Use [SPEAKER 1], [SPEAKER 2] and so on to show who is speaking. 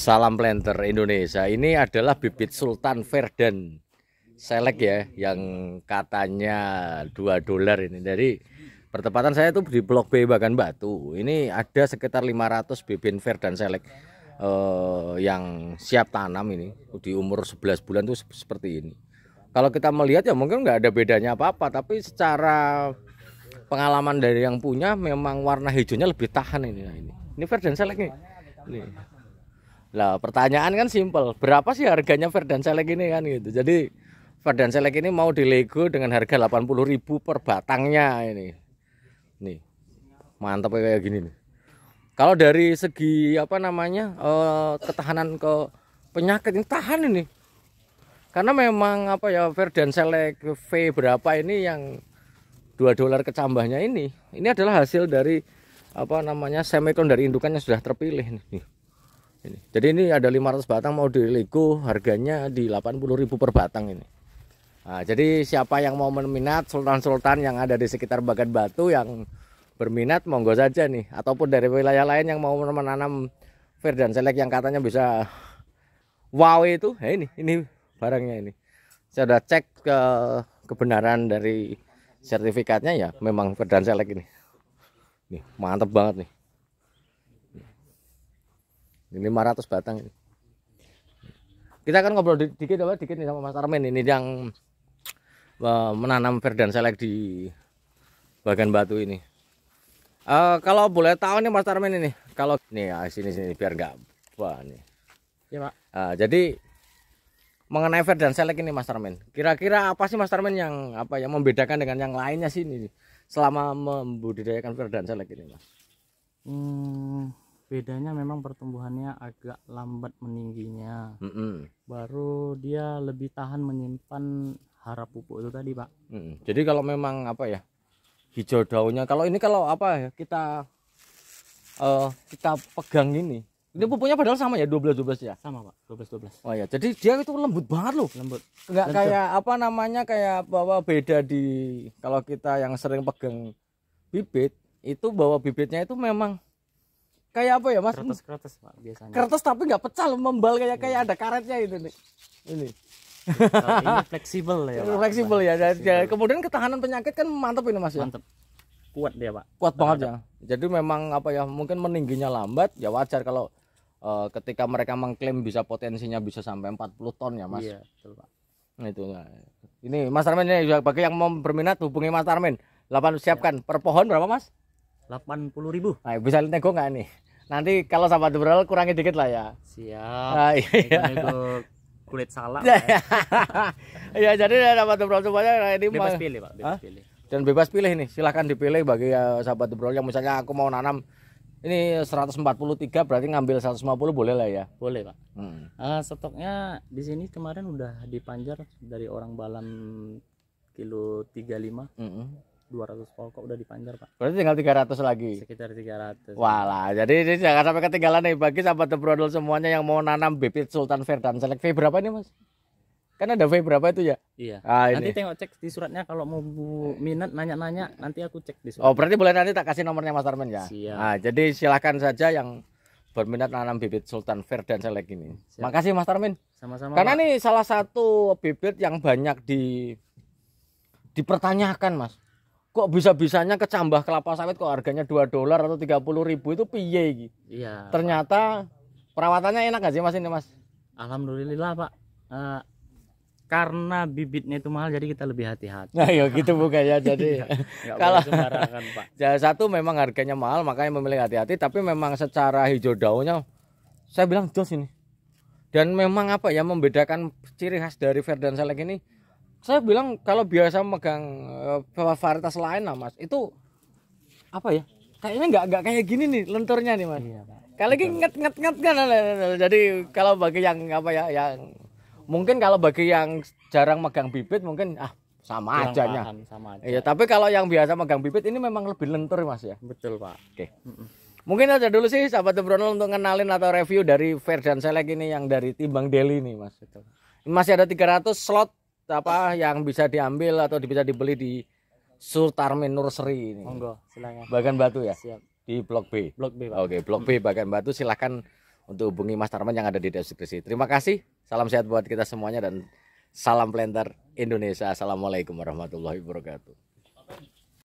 [SPEAKER 1] Salam Planter Indonesia. Ini adalah bibit Sultan Verden Select ya yang katanya 2 dolar ini. Dari pertempatan saya itu di Blok B Bagan Batu. Ini ada sekitar 500 bibit Verden Select eh, yang siap tanam ini di umur 11 bulan tuh seperti ini. Kalau kita melihat ya mungkin nggak ada bedanya apa-apa, tapi secara pengalaman dari yang punya memang warna hijaunya lebih tahan ini. Nah ini. Ini Verden Select nih. Nih. Lah pertanyaan kan simpel, berapa sih harganya Ferdan Selek ini kan gitu. Jadi Ferdan Selek ini mau dilego dengan harga 80.000 per batangnya ini. Nih. Mantap kayak gini nih. Kalau dari segi apa namanya? Uh, ketahanan ke penyakit ini tahan ini. Karena memang apa ya Ferdan Selek V berapa ini yang 2 dolar kecambahnya ini. Ini adalah hasil dari apa namanya semikon dari indukannya sudah terpilih nih. Ini. Jadi ini ada 500 batang mau dilego harganya di 80.000 per batang ini. Nah, jadi siapa yang mau meminat sultan-sultan yang ada di sekitar Bagan Batu yang berminat monggo saja nih ataupun dari wilayah lain yang mau menanam Verdan Select yang katanya bisa wow itu ya ini ini barangnya ini. Saya sudah cek ke kebenaran dari sertifikatnya ya memang Verdan Select ini. Nih, mantap banget nih. Ini 500 batang ini. Kita akan ngobrol dikit apa dikit nih sama Mas Armin ini yang uh, menanam Verdan Select di bagian batu ini. Uh, kalau boleh tahu nih Mas Armin ini, kalau nih ya sini sini biar nggak wah nih. Ya Pak. Uh, jadi mengenai Verdan Select ini Mas Armin, kira-kira apa sih Mas Armin yang apa yang membedakan dengan yang lainnya sih selama membudidayakan Verdan Select ini Mas? Hmm, bedanya memang pertumbuhannya agak lambat meningginya mm -hmm. baru dia lebih tahan menyimpan hara pupuk itu tadi pak mm -hmm. jadi kalau memang apa ya hijau daunnya kalau ini kalau apa ya kita uh, kita pegang ini ini hmm. pupuknya padahal sama ya 12 12 ya sama pak 12 12 oh ya jadi dia itu lembut banget loh lembut nggak kayak apa namanya kayak bahwa beda di kalau kita yang sering pegang bibit itu bahwa bibitnya itu memang kayak apa ya mas kertas kertas pak biasanya kertas tapi nggak pecah loh membal kayak kayak ada karetnya itu nih ini fleksibel ya fleksibel ya jadi kemudian ketahanan penyakit kan mantep ini mas ya mantep kuat dia pak kuat banget ya jadi memang apa ya mungkin meningginya lambat ya wajar kalau eh, ketika mereka mengklaim bisa potensinya bisa sampai 40 ton ya mas iya betul pak nah, itu ini mas Armin ini bagi yang mau berminat hubungi mas Armin 8 siapkan ya. per pohon berapa mas 80 ribu nah, bisa nego nggak nih nanti kalau sahabat Dural kurangi dikit lah ya siap nah, iya. nego kulit salak iya, ya. ya jadi sama Dural semuanya nah, ini bebas pilih pak bebas pilih dan bebas pilih nih silahkan dipilih bagi ya, sahabat Dubral yang misalnya aku mau nanam ini 143 berarti ngambil 150 boleh lah ya boleh pak hmm. uh, stoknya di sini kemarin udah dipanjar dari orang balam kilo 35 mm -hmm. 200 pokok udah dipanjar pak berarti tinggal 300 lagi sekitar 300 walah wala jadi ini jangan sampai ketinggalan nih bagi sahabat Brodol semuanya yang mau nanam bibit Sultan Ferdan Select V berapa nih mas kan ada V berapa itu ya iya ah, ini. nanti tengok cek di suratnya kalau mau minat nanya-nanya nanti aku cek di surat oh berarti boleh nanti tak kasih nomornya mas Arman ya Siap. nah jadi silahkan saja yang berminat nanam bibit Sultan Ferdan Select ini Siap. makasih mas Armin sama-sama karena ini salah satu bibit yang banyak di dipertanyakan mas kok bisa-bisanya kecambah kelapa sawit kok harganya dua dolar atau tiga puluh ribu itu piye iki? Iya. Ternyata perawatannya enak gak sih Mas ini Mas? Alhamdulillah Pak. Uh, karena bibitnya itu mahal jadi kita lebih hati-hati. Nah, ya gitu bukan ya. Jadi iya, kalau sembarangan, Pak. Ya satu memang harganya mahal makanya memilih hati-hati tapi memang secara hijau daunnya saya bilang jos ini. Dan memang apa ya membedakan ciri khas dari Verdan Select ini saya bilang kalau biasa megang uh, varietas lain lah mas itu apa ya kayaknya nggak nggak kayak gini nih lenturnya nih mas iya, kalau lagi nget nget nget kan jadi kalau bagi yang apa ya yang mungkin kalau bagi yang jarang megang bibit mungkin ah sama aja nya iya tapi kalau yang biasa megang bibit ini memang lebih lentur mas ya betul pak oke mungkin aja dulu sih sahabat Brono untuk kenalin atau review dari Ferdan Selek ini yang dari Timbang Deli nih mas masih ada 300 slot apa yang bisa diambil atau bisa dibeli di Sultarmin Nursery ini. Monggo, silakan. Bagan Batu ya? Siap. Di Blok B. Blok B, Pak. Oke, Blok B Bagan Batu silahkan untuk hubungi Mas Tarman yang ada di deskripsi. Terima kasih. Salam sehat buat kita semuanya dan salam planter Indonesia. Assalamualaikum warahmatullahi wabarakatuh.